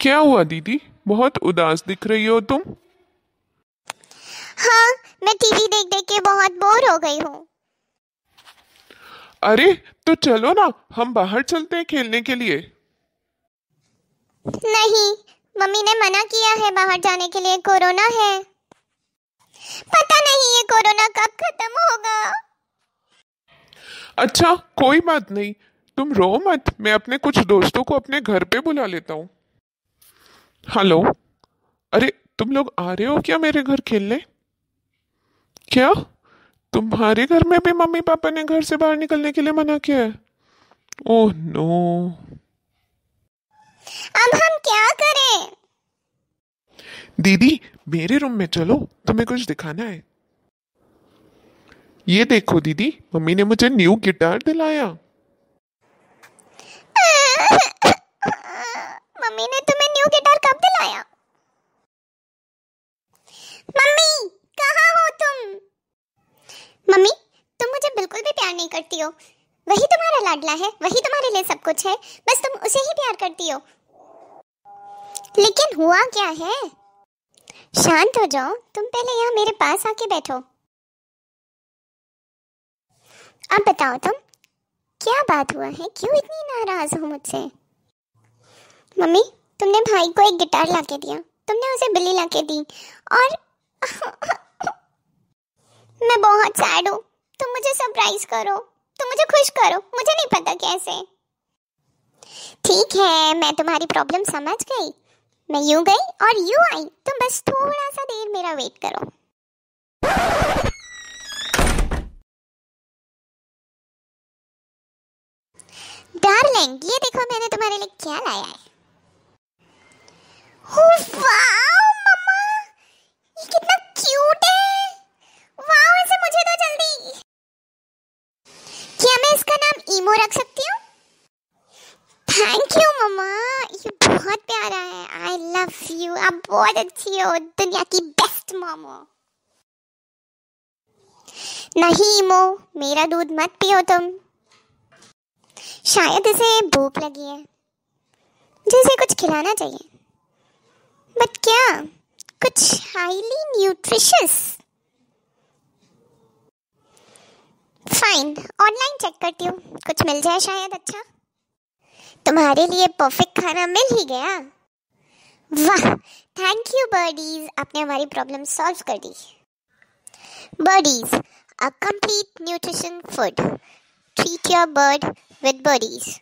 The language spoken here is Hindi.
क्या हुआ दीदी बहुत उदास दिख रही हो तुम हाँ मैं टीवी देख देख के बहुत बोर हो गई हूँ अरे तो चलो ना हम बाहर चलते हैं खेलने के लिए नहीं मम्मी ने मना किया है बाहर जाने के लिए कोरोना है पता नहीं ये कोरोना कब खत्म होगा अच्छा कोई बात नहीं तुम रो मत मैं अपने कुछ दोस्तों को अपने घर पे बुला लेता हूँ हेलो अरे तुम लोग आ रहे हो क्या मेरे घर खेलने क्या तुम्हारे घर में भी मम्मी पापा ने घर से बाहर निकलने के लिए मना किया है ओह नो अब हम क्या करें दीदी मेरे रूम में चलो तुम्हें कुछ दिखाना है ये देखो दीदी मम्मी ने मुझे न्यू गिटार दिलाया मम्मी ने तो के डर कब दिलाया मम्मी कहा हो तुम मम्मी तुम मुझे बिल्कुल भी प्यार नहीं करती हो वही तुम्हारा लाडला है वही तुम्हारे लिए सब कुछ है बस तुम उसे ही प्यार करती हो लेकिन हुआ क्या है शांत हो जाओ तुम पहले यहाँ मेरे पास आके बैठो अब बताओ तुम क्या बात हुआ है क्यों इतनी नाराज हो मुझसे मम्मी तुमने भाई को एक गिटार ला के दिया तुमने उसे बिल्ली ला के दी और मैं बहुत सैड हूँ तुम मुझे सरप्राइज करो तुम मुझे खुश करो मुझे नहीं पता कैसे ठीक है मैं तुम्हारी प्रॉब्लम समझ गई मैं यूं गई और यूं आई तुम तो बस थोड़ा सा देर मेरा वेट करो डार्लिंग ये देखो मैंने तुम्हारे लिए क्या लाया है ईमो रख सकती हूँ थैंक यू मम्मा ये बहुत प्यारा है आई लव यू आप बहुत अच्छी हो दुनिया की बेस्ट मॉम नहीं इमो मेरा दूध मत पियो तुम शायद इसे भूख लगी है मुझे इसे कुछ खिलाना चाहिए बट क्या कुछ highly nutritious fine online check करती हूँ कुछ मिल जाए शायद अच्छा तुम्हारे लिए परफेक्ट खाना मिल ही गया वाह थैंक यू बर्डीज आपने हमारी प्रॉब्लम सॉल्व कर दी Birdies a complete nutrition food treat your bird with birdies